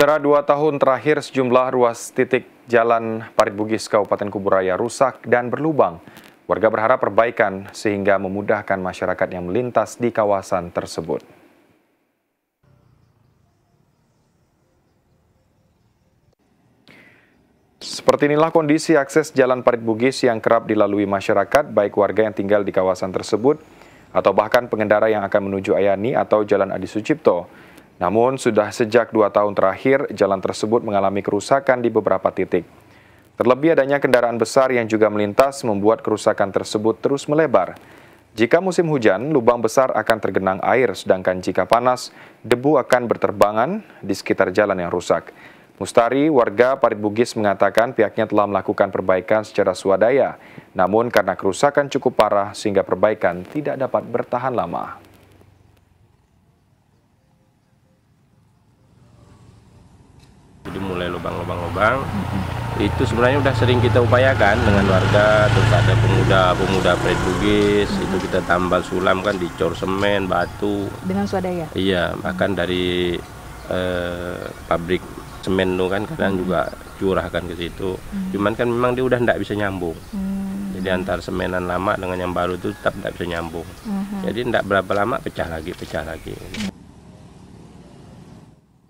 Setelah dua tahun terakhir, sejumlah ruas titik jalan Parit Bugis Kabupaten Kuburaya rusak dan berlubang. Warga berharap perbaikan sehingga memudahkan masyarakat yang melintas di kawasan tersebut. Seperti inilah kondisi akses jalan Parit Bugis yang kerap dilalui masyarakat, baik warga yang tinggal di kawasan tersebut, atau bahkan pengendara yang akan menuju Ayani atau Jalan Adi Sucipto. Namun sudah sejak dua tahun terakhir, jalan tersebut mengalami kerusakan di beberapa titik. Terlebih adanya kendaraan besar yang juga melintas membuat kerusakan tersebut terus melebar. Jika musim hujan, lubang besar akan tergenang air, sedangkan jika panas, debu akan berterbangan di sekitar jalan yang rusak. Mustari, warga Parit Bugis mengatakan pihaknya telah melakukan perbaikan secara swadaya, namun karena kerusakan cukup parah sehingga perbaikan tidak dapat bertahan lama. Jadi mulai lubang-lubang-lubang mm-hmm. itu sebenarnya sudah sering kita upayakan dengan warga terus ada pemuda-pemuda Portugis mm-hmm. itu kita tambal sulam kan dicor semen batu dengan swadaya iya bahkan dari eh, pabrik semen tuh kan kadang hmm. juga curahkan ke situ mm-hmm. cuman kan memang dia udah tidak bisa nyambung jadi antar semenan lama dengan yang baru itu tetap tidak bisa nyambung jadi tidak berapa lama pecah lagi pecah lagi hmm.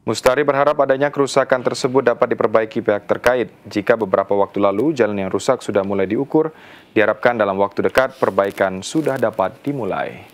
Mustari berharap adanya kerusakan tersebut dapat diperbaiki pihak terkait. Jika beberapa waktu lalu jalan yang rusak sudah mulai diukur, diharapkan dalam waktu dekat perbaikan sudah dapat dimulai.